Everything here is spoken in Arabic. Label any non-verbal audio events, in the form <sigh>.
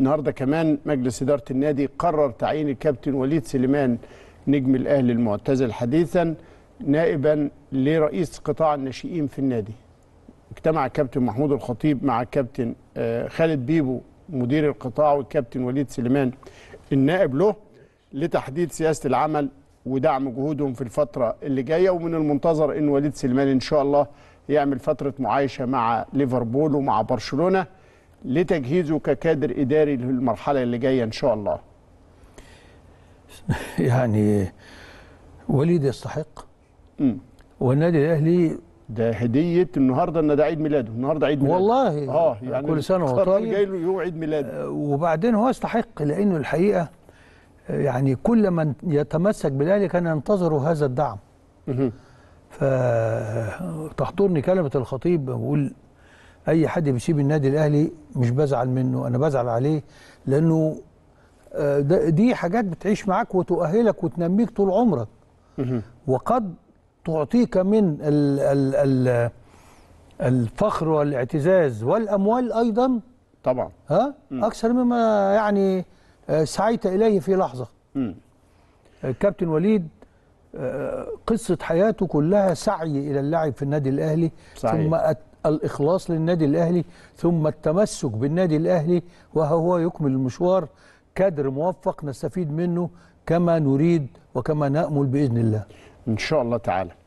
النهارده كمان مجلس اداره النادي قرر تعيين الكابتن وليد سليمان نجم الاهلي المعتزل حديثا نائبا لرئيس قطاع الناشئين في النادي اجتمع كابتن محمود الخطيب مع كابتن آه، خالد بيبو مدير القطاع والكابتن وليد سليمان النائب له لتحديد سياسه العمل ودعم جهودهم في الفتره اللي جايه ومن المنتظر ان وليد سليمان ان شاء الله يعمل فتره معايشه مع ليفربول ومع برشلونه لتجهيزه ككادر اداري للمرحله اللي جايه ان شاء الله <laughs> يعني وليد يستحق والنادي الاهلي ده هديه النهارده ان ده عيد ميلاده النهارده عيد ميلاده والله اه يعني كل سنه وهو طيب جاي له يوم عيد ميلاده آه، وبعدين هو يستحق لانه الحقيقه آه، يعني كل من يتمسك بالاهلي كان ينتظر هذا الدعم فتحضرني كلمه الخطيب بقول اي حد بيسيب النادي الاهلي مش بزعل منه انا بزعل عليه لانه آه، دي حاجات بتعيش معاك وتؤهلك وتنميك طول عمرك وقد تعطيك من الفخر والاعتزاز والاموال ايضا طبعا ها اكثر مما يعني آه، سعيت اليه في لحظه الكابتن وليد آه، قصه حياته كلها سعي الى اللعب في النادي الاهلي صحيح. ثم الإخلاص للنادي الأهلي ثم التمسك بالنادي الأهلي وهو يكمل المشوار كادر موفق نستفيد منه كما نريد وكما نأمل بإذن الله إن شاء الله تعالى